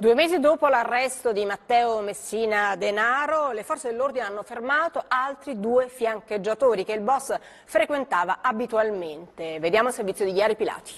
Due mesi dopo l'arresto di Matteo Messina Denaro, le forze dell'ordine hanno fermato altri due fiancheggiatori che il boss frequentava abitualmente. Vediamo il servizio di Ghiari Pilati.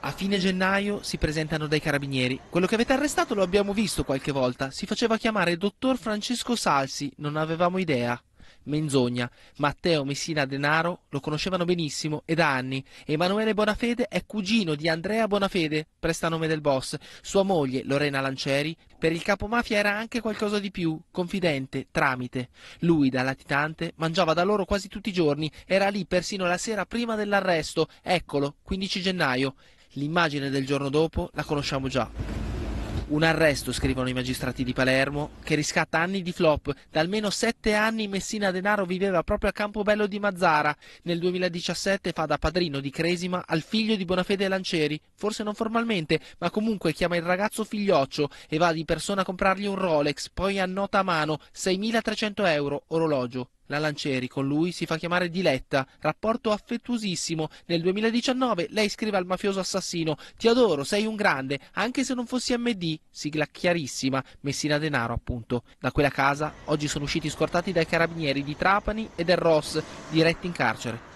A fine gennaio si presentano dai carabinieri. Quello che avete arrestato lo abbiamo visto qualche volta. Si faceva chiamare dottor Francesco Salsi, non avevamo idea. Menzogna. Matteo Messina Denaro lo conoscevano benissimo e da anni. Emanuele Bonafede è cugino di Andrea Bonafede, prestanome del boss. Sua moglie, Lorena Lanceri, per il capo mafia era anche qualcosa di più, confidente, tramite. Lui, da latitante, mangiava da loro quasi tutti i giorni, era lì persino la sera prima dell'arresto. Eccolo, 15 gennaio. L'immagine del giorno dopo la conosciamo già. Un arresto, scrivono i magistrati di Palermo, che riscatta anni di flop. Da almeno sette anni Messina Denaro viveva proprio a Campobello di Mazzara. Nel 2017 fa da padrino di Cresima al figlio di Bonafede Lancieri, forse non formalmente, ma comunque chiama il ragazzo figlioccio e va di persona a comprargli un Rolex, poi annota a mano 6.300 euro orologio. La Lancieri con lui si fa chiamare Diletta, rapporto affettuosissimo. Nel 2019 lei scrive al mafioso assassino Ti adoro, sei un grande, anche se non fossi MD, sigla chiarissima, Messina Denaro appunto. Da quella casa oggi sono usciti scortati dai carabinieri di Trapani e del Ross, diretti in carcere.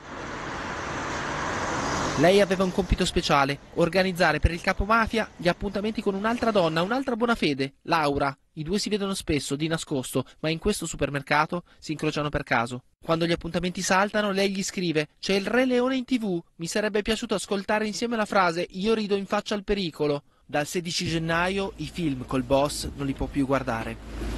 Lei aveva un compito speciale, organizzare per il capo mafia gli appuntamenti con un'altra donna, un'altra buona fede, Laura, i due si vedono spesso, di nascosto, ma in questo supermercato si incrociano per caso. Quando gli appuntamenti saltano, lei gli scrive C'è il Re Leone in tv. Mi sarebbe piaciuto ascoltare insieme la frase Io rido in faccia al pericolo. Dal 16 gennaio i film col boss non li può più guardare.